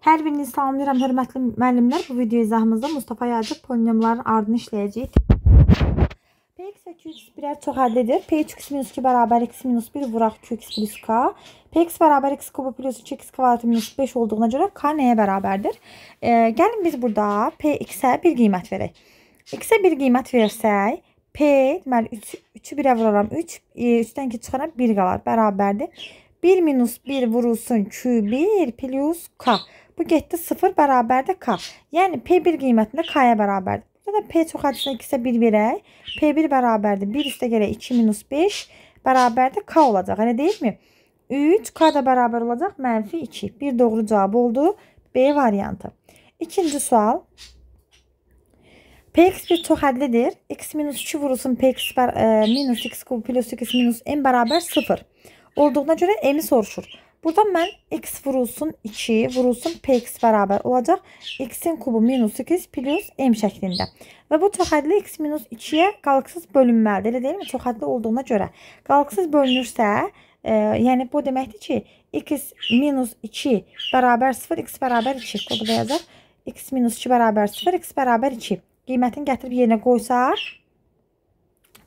Hər birinizi salamlayıram, hörmətli müəllimlər. Bu video izahımızda Mustafa Yacıq polinomların ardını işləyəcəyik. P-x və Q-x birər çox ədlidir. P-3 x minus 2 bərabər x minus 1 vuraq Q-x plus K. P-x bərabər x kubu plus 3 x kvadratı minus 5 olduğuna görə K nəyə bərabərdir? E, gəlin biz burada P-x-ə bir qiymət verək. X-ə bir qiymət versək, P, deməli 3, 3-ü 1-ə vuraram 3, 3-dən e, 2 çıxaram 1 qalar, bərabərdir. 1 minus 1 vurulsun Q1 plus K. Bu getdi 0 bərabərdir K. Yəni P1 qiymətində K-ya bərabərdir. Burada da P çox hədisindən 2-sə 1 verək. P1 bərabərdir. 1 üstə gələk 2 minus 5 bərabərdir K olacaq. Elə deyilmi? 3 K da bərabər olacaq. Mənfi 2. Bir doğru cavab oldu. B variantı. İkinci sual. Px bir çox hədlidir. X minus 2 vurulsun. Px e, minus x kub plus x minus m bərabər 0. Olduğuna görə m'i soruşur. Burada mən x vurulsun 2 vurulsun px bərabər olacaq. x-in kubu minus 8 plus m şəklində. Və bu çoxədli x minus 2-yə qalıqsız bölünməlidir. Elə deyilmi? Çoxədli olduğuna görə. Qalıqsız bölünürsə, e, yəni bu deməkdir ki, x minus 2 bərabər 0, x bərabər 2. Kodu da yazar. x minus 2 bərabər 0, x bərabər 2. Qiymətini gətirib yerinə qoysaq,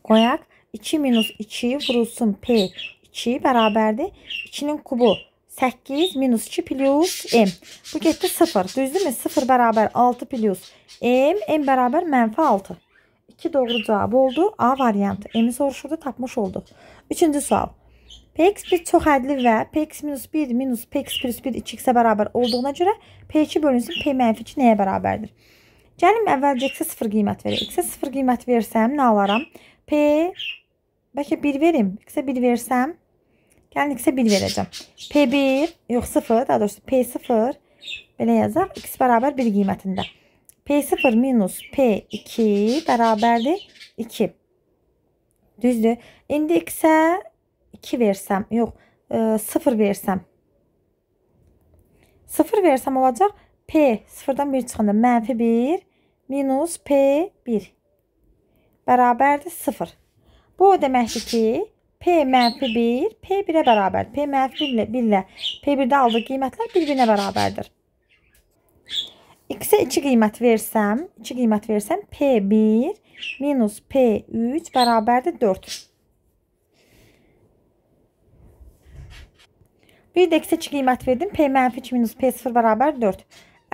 qoyaq. 2 minus 2 vurulsun p 2 bərabərdir. 2-nin kubu 8 minus 2 plus m. Bu getdi 0. Düzdürmü? 0 bərabər 6 plus m. m bərabər mənfi 6. 2 doğru cavab oldu. A variantı. M-i soruşurdu, tapmış olduq. Üçüncü sual. P-1 çoxədli və P-1 minus P-1 2x-ə bərabər olduğuna görə P2 bölünsün P mənfi 2 nəyə bərabərdir? Gəlin əvvəlcə x-ə 0 qiymət verək. X-ə 0 qiymət versəm nə alaram? P, bəlkə 1 verim. X-ə 1 versəm Gəlin x-ə 1 verəcəm. P1, yox 0, daha doğrusu P0 belə yazaq. X bərabər 1 qiymətində. P0 minus P2 bərabərdir 2. Düzdür. İndi x-ə 2 versəm, yox, 0 e, versəm. 0 versəm olacaq P 0-dan 1 çıxanda mənfi 1 minus P1 bərabərdir 0. Bu o deməkdir ki, P mənfi 1, P 1-ə bərabərdir. P mənfi 1 ilə, 1 ilə P1-də aldığı qiymətlər bir-birinə bərabərdir. X-ə 2 qiymət versəm, 2 qiymət versəm P1 minus P3 bərabərdir 4. Bir də X-ə 2 qiymət verdim. P mənfi 2 minus P0 bərabər 4.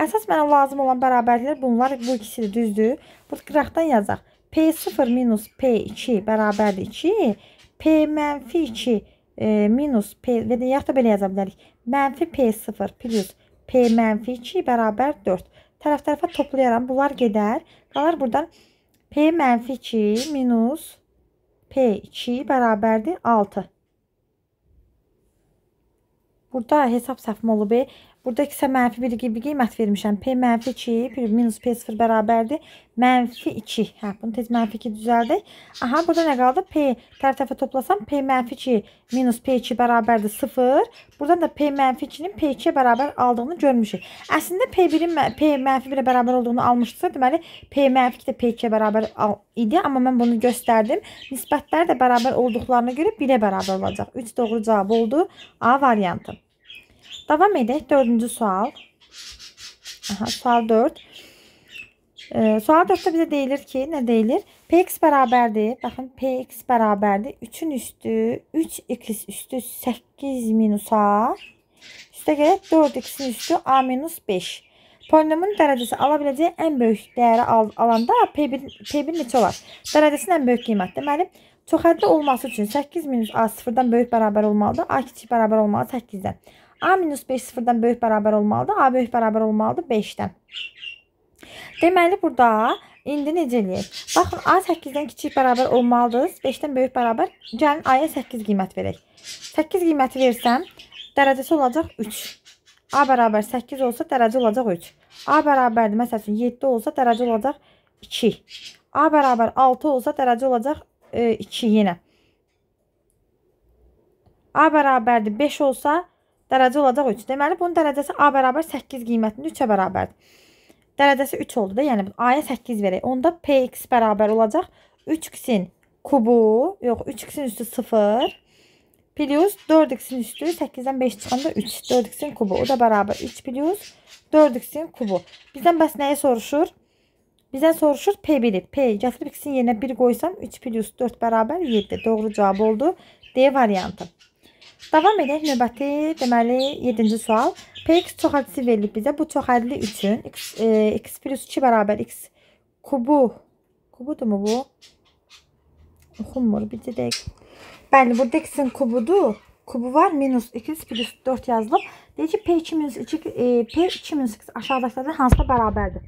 Əsas mənə lazım olan bərabərliklər bunlar, bu ikisi də düzdür. Burada qıraqdan yazaq. P0 minus P2 bərabərdir 2. P mənfi 2 e, minus P və ya da belə yaza bilərik. Mənfi P0 plus P mənfi 2 bərabər 4. Tərəf-tərəfə toplayaram. Bunlar gedər. Qalar buradan P mənfi 2 minus P2 bərabərdir 6. Burada hesab səhvim olub. Burada x-ə mənfi 1 gibi qiymət vermişəm. P mənfi 2, minus P0 bərabərdir. Mənfi 2. Hə, bunu tez mənfi 2 düzəldik. Aha, burada nə qaldı? P tərtəfə toplasam P mənfi 2 minus P2 bərabərdir 0. Buradan da P mənfi 2-nin P2-yə bərabər aldığını görmüşük. Əslində P1-in P mənfi 1-ə bərabər olduğunu almışdıqsa, deməli P mənfi 2 də P2-yə bərabər idi. Amma mən bunu göstərdim. Nisbətlər də bərabər olduqlarına görə 1-ə bərabər olacaq. 3 doğru cavab oldu. A variantı. Davam edək. Dördüncü sual. Aha, sual 4. Ee, sual 4-də bizə deyilir ki, nə deyilir? Px bərabərdir. Baxın, Px bərabərdir. 3-ün üstü 3x üstü 8 minusa. Üstə gələk 4x-in üstü a minus 5. Polinomun dərəcəsi ala biləcəyi ən böyük dəyəri al alanda P1, P1 neçə olar? Dərəcəsinin ən böyük qiymət. Deməli, çoxədli olması üçün 8 minus A sıfırdan böyük bərabər olmalıdır. A kiçik bərabər olmalı 8-dən. A minus 5 sıfırdan böyük bərabər olmalıdır. A böyük bərabər olmalıdır 5-dən. Deməli burada indi necə eləyək? Baxın A 8-dən kiçik bərabər olmalıdır. 5-dən böyük bərabər. Gəlin A-ya 8 qiymət verək. 8 qiyməti versəm dərəcəsi olacaq 3. A bərabər 8 olsa dərəcə olacaq 3. A bərabərdir məsəl üçün 7 olsa dərəcə olacaq 2. A bərabər 6 olsa dərəcə olacaq e, 2 yenə. A bərabərdir 5 olsa dərəcə olacaq 3. Deməli, bunun dərəcəsi A bərabər 8 qiymətində 3-ə bərabərdir. Dərəcəsi 3 oldu da, yəni A-ya 8 verək. Onda PX bərabər olacaq 3x-in kubu, yox 3x-in üstü 0, plus 4x-in üstü 8-dən 5 çıxanda 3, 4x-in kubu. O da bərabər 3 plus 4x-in kubu. Bizdən bəs nəyi soruşur? Bizdən soruşur P1-i. P gətirib x-in yerinə 1 qoysam 3 plus 4 bərabər 7. Doğru cavab oldu. D variantı. Davam edək növbəti, deməli 7-ci sual. Px çoxədli verilib bizə. Bu çoxədli üçün x, e, x plus 2 bərabər x kubu. Kubudurmu bu? Oxunmur, bir deyək. Bəli, burada x-in kubudur. Kubu var, minus 2 plus 4 yazılıb. Deyir ki, P2 minus 2, e, P2 minus x aşağıdakilərdən hansına bərabərdir?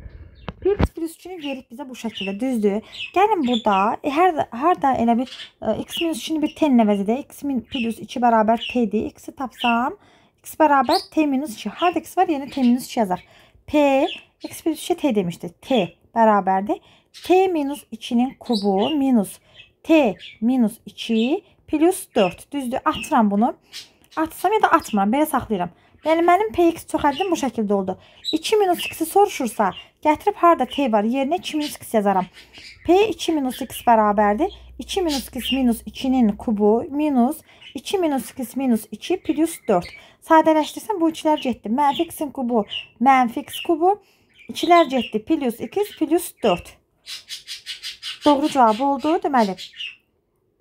Prefix virüs üçünü verip bize bu şekilde düzdü. Gelin burada e, her harda elə bir e, x minus 3 bir ten nə əvəz edək. x plus 2 beraber t di. X'i tapsam x beraber t minus 2. Her x var, yani t minus 2 yazar. p x plus 3 t demişti. t bərabərdir. t minus 2 kubu minus t minus 2 plus 4. Düzdür. Atıram bunu. Atsam ya da atmıram. Belə saxlayıram. Yəni mənim px çox həddim bu şəkildə oldu. 2 minus x-i soruşursa, gətirib harda t var yerinə 2 minus x yazaram. p 2 minus x bərabərdir. 2 minus x minus 2-nin kubu minus 2 minus x minus 2 plus 4. Sadələşdirsəm bu üçlər getdi. Mənfi x-in kubu mənfi x kubu. İçilər getdi plus 2 plus 4. Doğru cavabı oldu. Deməli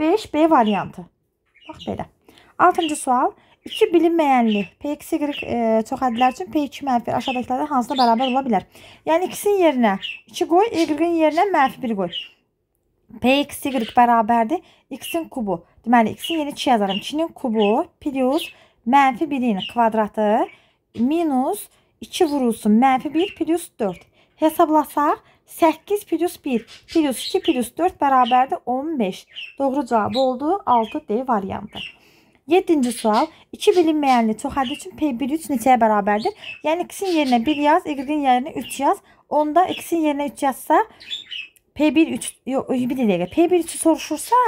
5 B variantı. Bax belə. 6-cı sual. 3-ü bilinməyənlik. P2 y e, çoxədlər üçün P2 mənfi aşağıdakilərdən hansına bərabər ola bilər? Yəni x-in yerinə 2 qoy, y-in yerinə mənfi 1 qoy. P2 y bərabərdir x-in kubu. Deməli x-in yeni 2 yazarım. 2-nin kubu plus mənfi 1-in kvadratı minus 2 vurulsun mənfi 1 plus 4. Hesablasaq 8 plus 1 plus 2 plus 4 bərabərdir 15. Doğru cavabı oldu 6D variantı. 7-ci sual. 2 bilinməyənli çoxaldığı üçün P1 3 neçəyə bərabərdir? Yəni x-in yerinə 1 yaz, y-in yerinə 3 yaz. Onda x-in yerinə 3 yazsa P1 3 yox bir dəqiqə. P1 3-ü soruşursa,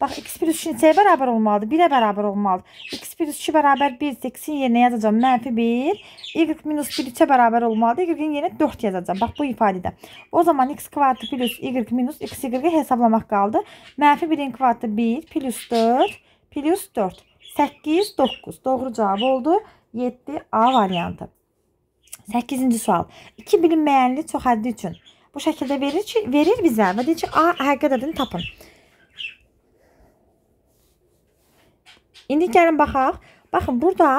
bax x1 3 neçəyə bərabər olmalıdır? 1-ə bərabər olmalıdır. x1 3 bərabər 1 isə x-in yerinə yazacağam -1, y minus 1 3-ə bərabər olmalıdır. y-in yerinə 4 yazacağam. Bax bu ifadədə. O zaman x kvadratı plus y minus x y hesablamaq qaldı. -1-in kvadratı 1 plus 4 plus 4. 809. Doğru cevap oldu. 7 A variantı. 8-ci sual. 2 bilinməyənli çoxəddi üçün bu şəkildə verir ki, verir bizə və deyir ki, A həqiqi ədədini tapın. İndi gəlin baxaq. Baxın, burada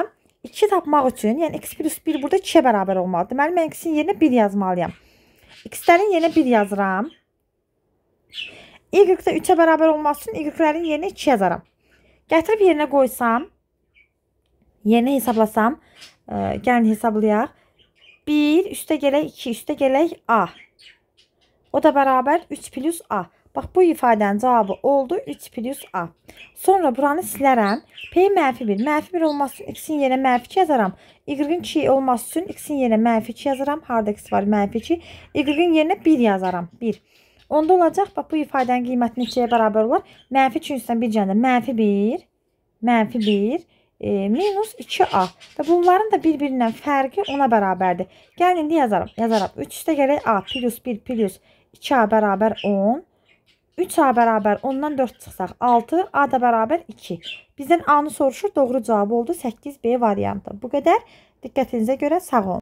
2 tapmaq üçün, yəni x plus 1 burada 2-yə bərabər olmalıdır. Deməli, mən x-in yerinə 1 yazmalıyam. X-lərin yerinə 1 yazıram. Y-də 3-ə bərabər olması üçün y-lərin yerinə 2 yazaram. Gətirib yerinə qoysam, yerinə hesablasam, ə, e, gəlin hesablayaq. 1 üstə gələk 2 üstə gələk A. O da bərabər 3 plus A. Bax, bu ifadənin cavabı oldu 3 plus A. Sonra buranı silərəm. P mənfi 1. Mənfi 1 olması üçün x-in yerinə mənfi 2 yazaram. Y-in 2 olması üçün x-in yerinə mənfi 2 yazaram. Harada x var? Mənfi 2. Y-in yerinə 1 yazaram. 1. Onda olacaq, bax bu ifadənin qiyməti neçəyə bərabər olar? Mənfi 2-dən bir cəndə mənfi 1, mənfi 1, e, minus 2a. Və bunların da bir-birindən fərqi ona bərabərdir. Gəlin, indi yazarım. Yazarım. 3 üstə gələk a plus 1 plus 2a bərabər 10. 3a bərabər 10-dan 4 çıxsaq 6, a da bərabər 2. Bizdən a-nı soruşur, doğru cavab oldu 8b variantı. Bu qədər diqqətinizə görə sağ olun.